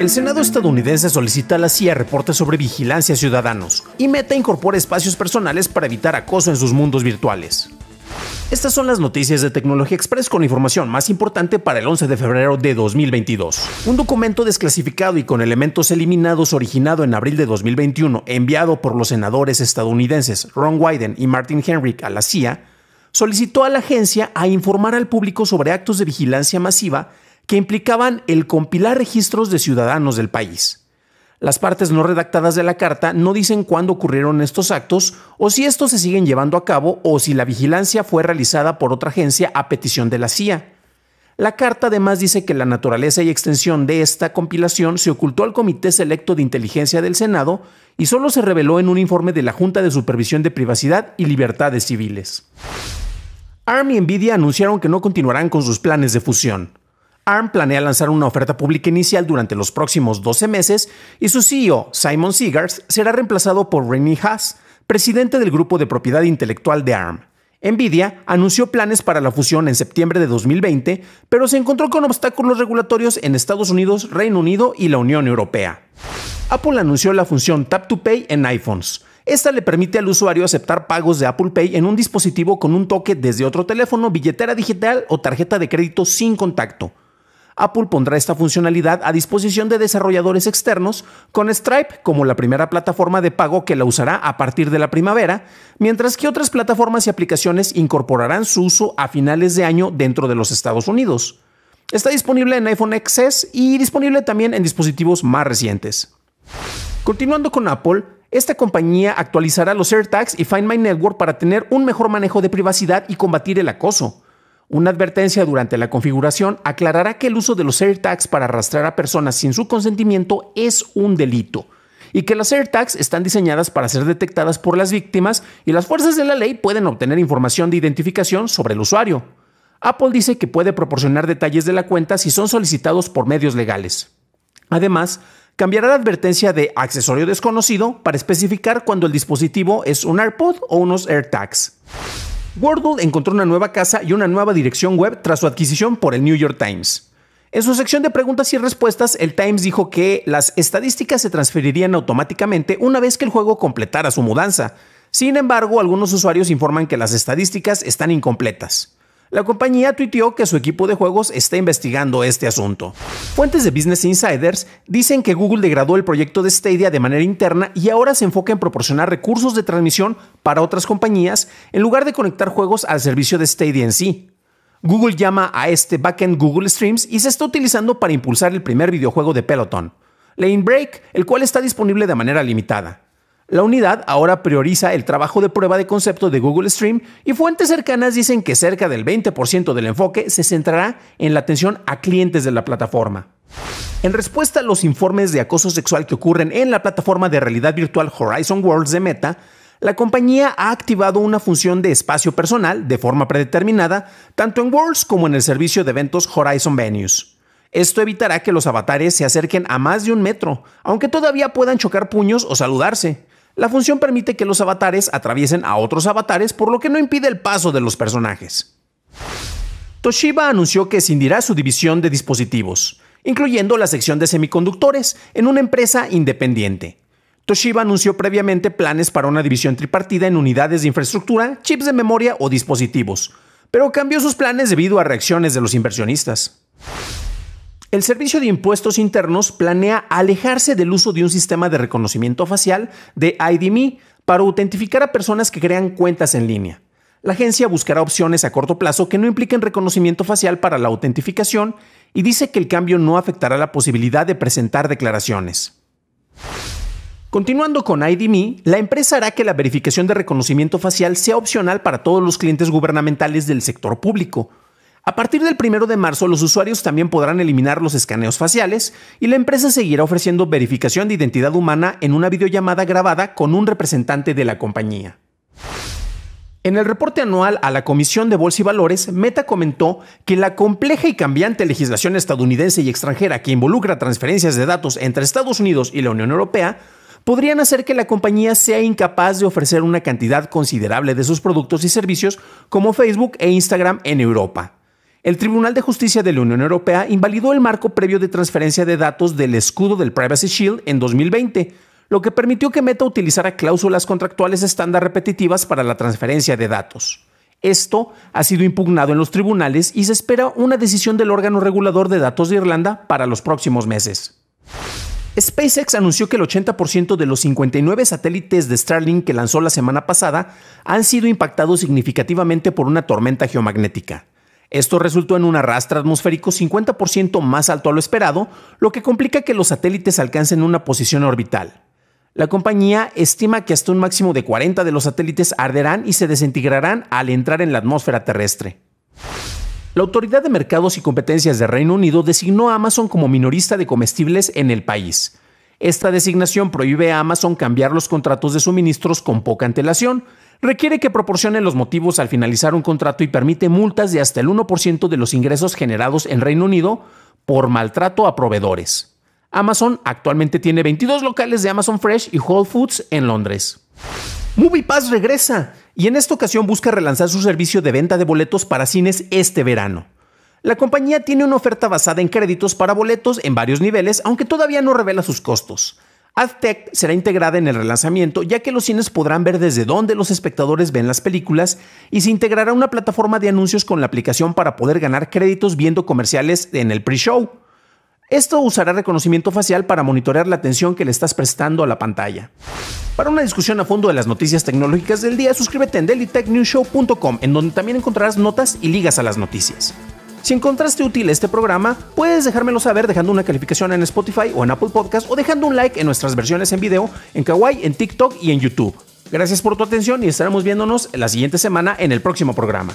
El Senado estadounidense solicita a la CIA reportes sobre vigilancia ciudadanos y Meta incorpora espacios personales para evitar acoso en sus mundos virtuales. Estas son las noticias de Tecnología Express con información más importante para el 11 de febrero de 2022. Un documento desclasificado y con elementos eliminados originado en abril de 2021, enviado por los senadores estadounidenses Ron Wyden y Martin Henrik a la CIA, solicitó a la agencia a informar al público sobre actos de vigilancia masiva que implicaban el compilar registros de ciudadanos del país. Las partes no redactadas de la carta no dicen cuándo ocurrieron estos actos o si estos se siguen llevando a cabo o si la vigilancia fue realizada por otra agencia a petición de la CIA. La carta además dice que la naturaleza y extensión de esta compilación se ocultó al Comité Selecto de Inteligencia del Senado y solo se reveló en un informe de la Junta de Supervisión de Privacidad y Libertades Civiles. Army y Nvidia anunciaron que no continuarán con sus planes de fusión. ARM planea lanzar una oferta pública inicial durante los próximos 12 meses y su CEO, Simon Seegers, será reemplazado por Renny Haas, presidente del grupo de propiedad intelectual de ARM. Nvidia anunció planes para la fusión en septiembre de 2020, pero se encontró con obstáculos regulatorios en Estados Unidos, Reino Unido y la Unión Europea. Apple anunció la función Tap to Pay en iPhones. Esta le permite al usuario aceptar pagos de Apple Pay en un dispositivo con un toque desde otro teléfono, billetera digital o tarjeta de crédito sin contacto. Apple pondrá esta funcionalidad a disposición de desarrolladores externos con Stripe como la primera plataforma de pago que la usará a partir de la primavera, mientras que otras plataformas y aplicaciones incorporarán su uso a finales de año dentro de los Estados Unidos. Está disponible en iPhone XS y disponible también en dispositivos más recientes. Continuando con Apple, esta compañía actualizará los AirTags y Find My Network para tener un mejor manejo de privacidad y combatir el acoso. Una advertencia durante la configuración aclarará que el uso de los AirTags para arrastrar a personas sin su consentimiento es un delito y que las AirTags están diseñadas para ser detectadas por las víctimas y las fuerzas de la ley pueden obtener información de identificación sobre el usuario. Apple dice que puede proporcionar detalles de la cuenta si son solicitados por medios legales. Además, cambiará la advertencia de accesorio desconocido para especificar cuando el dispositivo es un AirPod o unos AirTags. Wordle encontró una nueva casa y una nueva dirección web tras su adquisición por el New York Times. En su sección de preguntas y respuestas, el Times dijo que las estadísticas se transferirían automáticamente una vez que el juego completara su mudanza. Sin embargo, algunos usuarios informan que las estadísticas están incompletas. La compañía tuiteó que su equipo de juegos está investigando este asunto. Fuentes de Business Insiders dicen que Google degradó el proyecto de Stadia de manera interna y ahora se enfoca en proporcionar recursos de transmisión para otras compañías en lugar de conectar juegos al servicio de Stadia en sí. Google llama a este backend Google Streams y se está utilizando para impulsar el primer videojuego de Peloton, Lane Break, el cual está disponible de manera limitada. La unidad ahora prioriza el trabajo de prueba de concepto de Google Stream y fuentes cercanas dicen que cerca del 20% del enfoque se centrará en la atención a clientes de la plataforma. En respuesta a los informes de acoso sexual que ocurren en la plataforma de realidad virtual Horizon Worlds de Meta, la compañía ha activado una función de espacio personal de forma predeterminada, tanto en Worlds como en el servicio de eventos Horizon Venues. Esto evitará que los avatares se acerquen a más de un metro, aunque todavía puedan chocar puños o saludarse. La función permite que los avatares atraviesen a otros avatares, por lo que no impide el paso de los personajes. Toshiba anunció que escindirá su división de dispositivos, incluyendo la sección de semiconductores, en una empresa independiente. Toshiba anunció previamente planes para una división tripartida en unidades de infraestructura, chips de memoria o dispositivos, pero cambió sus planes debido a reacciones de los inversionistas. El Servicio de Impuestos Internos planea alejarse del uso de un sistema de reconocimiento facial de IDMe para autentificar a personas que crean cuentas en línea. La agencia buscará opciones a corto plazo que no impliquen reconocimiento facial para la autentificación y dice que el cambio no afectará la posibilidad de presentar declaraciones. Continuando con IDMe, la empresa hará que la verificación de reconocimiento facial sea opcional para todos los clientes gubernamentales del sector público, a partir del 1 de marzo, los usuarios también podrán eliminar los escaneos faciales y la empresa seguirá ofreciendo verificación de identidad humana en una videollamada grabada con un representante de la compañía. En el reporte anual a la Comisión de Bolsa y Valores, Meta comentó que la compleja y cambiante legislación estadounidense y extranjera que involucra transferencias de datos entre Estados Unidos y la Unión Europea podrían hacer que la compañía sea incapaz de ofrecer una cantidad considerable de sus productos y servicios como Facebook e Instagram en Europa. El Tribunal de Justicia de la Unión Europea invalidó el marco previo de transferencia de datos del escudo del Privacy Shield en 2020, lo que permitió que Meta utilizara cláusulas contractuales estándar repetitivas para la transferencia de datos. Esto ha sido impugnado en los tribunales y se espera una decisión del órgano regulador de datos de Irlanda para los próximos meses. SpaceX anunció que el 80% de los 59 satélites de Starlink que lanzó la semana pasada han sido impactados significativamente por una tormenta geomagnética. Esto resultó en un arrastre atmosférico 50% más alto a lo esperado, lo que complica que los satélites alcancen una posición orbital. La compañía estima que hasta un máximo de 40 de los satélites arderán y se desintegrarán al entrar en la atmósfera terrestre. La Autoridad de Mercados y Competencias de Reino Unido designó a Amazon como minorista de comestibles en el país. Esta designación prohíbe a Amazon cambiar los contratos de suministros con poca antelación, Requiere que proporcione los motivos al finalizar un contrato y permite multas de hasta el 1% de los ingresos generados en Reino Unido por maltrato a proveedores. Amazon actualmente tiene 22 locales de Amazon Fresh y Whole Foods en Londres. MoviePass regresa y en esta ocasión busca relanzar su servicio de venta de boletos para cines este verano. La compañía tiene una oferta basada en créditos para boletos en varios niveles, aunque todavía no revela sus costos. AdTech será integrada en el relanzamiento, ya que los cines podrán ver desde dónde los espectadores ven las películas y se integrará una plataforma de anuncios con la aplicación para poder ganar créditos viendo comerciales en el pre-show. Esto usará reconocimiento facial para monitorear la atención que le estás prestando a la pantalla. Para una discusión a fondo de las noticias tecnológicas del día, suscríbete en dailytechnewshow.com, en donde también encontrarás notas y ligas a las noticias. Si encontraste útil este programa, puedes dejármelo saber dejando una calificación en Spotify o en Apple Podcast o dejando un like en nuestras versiones en video en Kawaii, en TikTok y en YouTube. Gracias por tu atención y estaremos viéndonos la siguiente semana en el próximo programa.